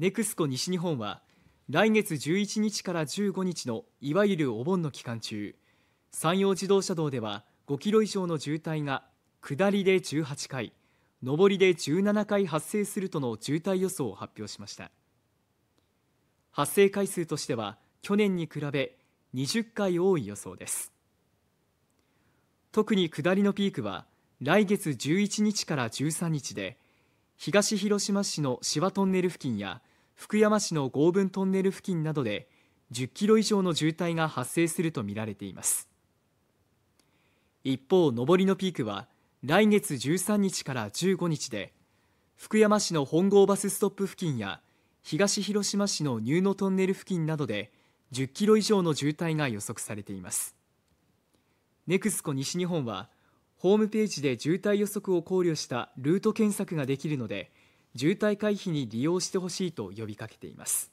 ネクスコ西日本は来月11日から15日のいわゆるお盆の期間中山陽自動車道では5キロ以上の渋滞が下りで18回上りで17回発生するとの渋滞予想を発表しました発生回数としては去年に比べ20回多い予想です特に下りのピークは来月11日から13日で東広島市の芝トンネル付近や福山市の合文トンネル付近などで10キロ以上の渋滞が発生するとみられています一方上りのピークは来月13日から15日で福山市の本郷バスストップ付近や東広島市のニューノトンネル付近などで10キロ以上の渋滞が予測されていますネクスコ西日本はホームページで渋滞予測を考慮したルート検索ができるので渋滞回避に利用してほしいと呼びかけています。